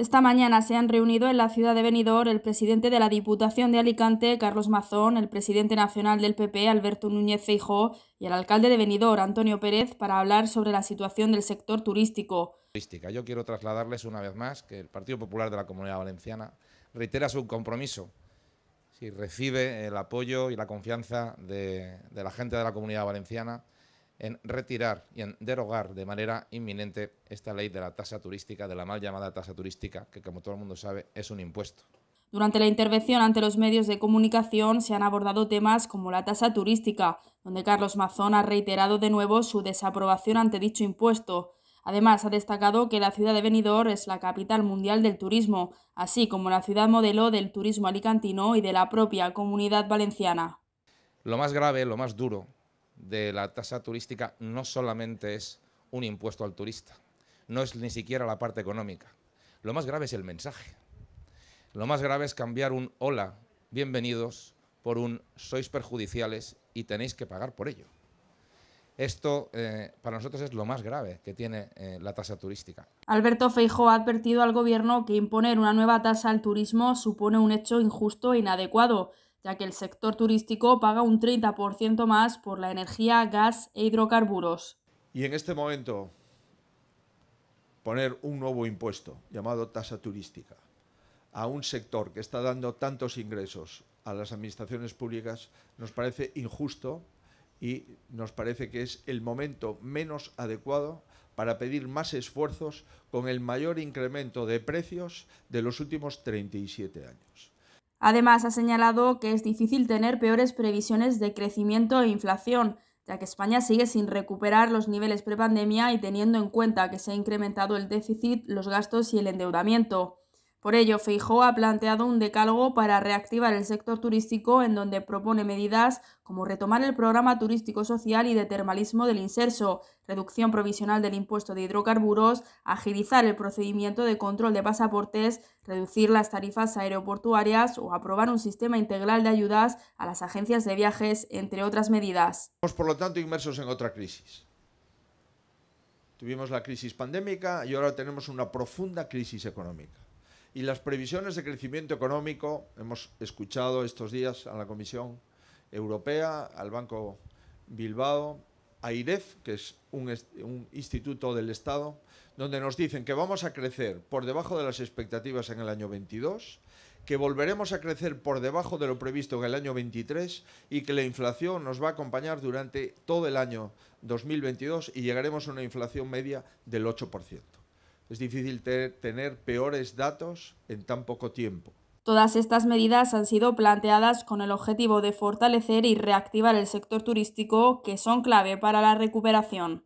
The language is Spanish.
Esta mañana se han reunido en la ciudad de Benidorm el presidente de la Diputación de Alicante, Carlos Mazón, el presidente nacional del PP, Alberto Núñez Feijóo, y el alcalde de Benidorm, Antonio Pérez, para hablar sobre la situación del sector turístico. Yo quiero trasladarles una vez más que el Partido Popular de la Comunidad Valenciana reitera su compromiso si recibe el apoyo y la confianza de la gente de la Comunidad Valenciana en retirar y en derogar de manera inminente esta ley de la tasa turística, de la mal llamada tasa turística, que como todo el mundo sabe es un impuesto. Durante la intervención ante los medios de comunicación se han abordado temas como la tasa turística, donde Carlos Mazón ha reiterado de nuevo su desaprobación ante dicho impuesto. Además, ha destacado que la ciudad de Benidorm es la capital mundial del turismo, así como la ciudad modelo del turismo alicantino y de la propia comunidad valenciana. Lo más grave, lo más duro, de la tasa turística no solamente es un impuesto al turista, no es ni siquiera la parte económica. Lo más grave es el mensaje. Lo más grave es cambiar un hola, bienvenidos, por un sois perjudiciales y tenéis que pagar por ello. Esto eh, para nosotros es lo más grave que tiene eh, la tasa turística. Alberto Feijo ha advertido al gobierno que imponer una nueva tasa al turismo supone un hecho injusto e inadecuado ya que el sector turístico paga un 30% más por la energía, gas e hidrocarburos. Y en este momento, poner un nuevo impuesto llamado tasa turística a un sector que está dando tantos ingresos a las administraciones públicas nos parece injusto y nos parece que es el momento menos adecuado para pedir más esfuerzos con el mayor incremento de precios de los últimos 37 años. Además, ha señalado que es difícil tener peores previsiones de crecimiento e inflación, ya que España sigue sin recuperar los niveles prepandemia y teniendo en cuenta que se ha incrementado el déficit, los gastos y el endeudamiento. Por ello, Feijóo ha planteado un decálogo para reactivar el sector turístico en donde propone medidas como retomar el programa turístico social y de termalismo del inserso, reducción provisional del impuesto de hidrocarburos, agilizar el procedimiento de control de pasaportes, reducir las tarifas aeroportuarias o aprobar un sistema integral de ayudas a las agencias de viajes, entre otras medidas. Estamos, por lo tanto, inmersos en otra crisis. Tuvimos la crisis pandémica y ahora tenemos una profunda crisis económica. Y las previsiones de crecimiento económico, hemos escuchado estos días a la Comisión Europea, al Banco Bilbao, a IREF, que es un, un, instituto del Estado, donde nos dicen que vamos a crecer por debajo de las expectativas en el año 22, que volveremos a crecer por debajo de lo previsto en el año 23 y que la inflación nos va a acompañar durante todo el año 2022 y llegaremos a una inflación media del 8%. Es difícil tener peores datos en tan poco tiempo. Todas estas medidas han sido planteadas con el objetivo de fortalecer y reactivar el sector turístico, que son clave para la recuperación.